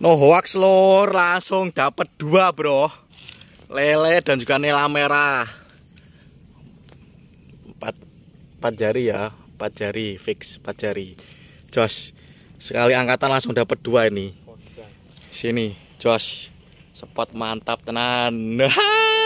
No hoax lor, langsung dapat dua bro. Lele dan juga nila merah. Empat, empat jari ya, empat jari fix, empat jari. Josh, sekali angkatan langsung dapat dua ini. Sini, Josh, spot mantap tenan.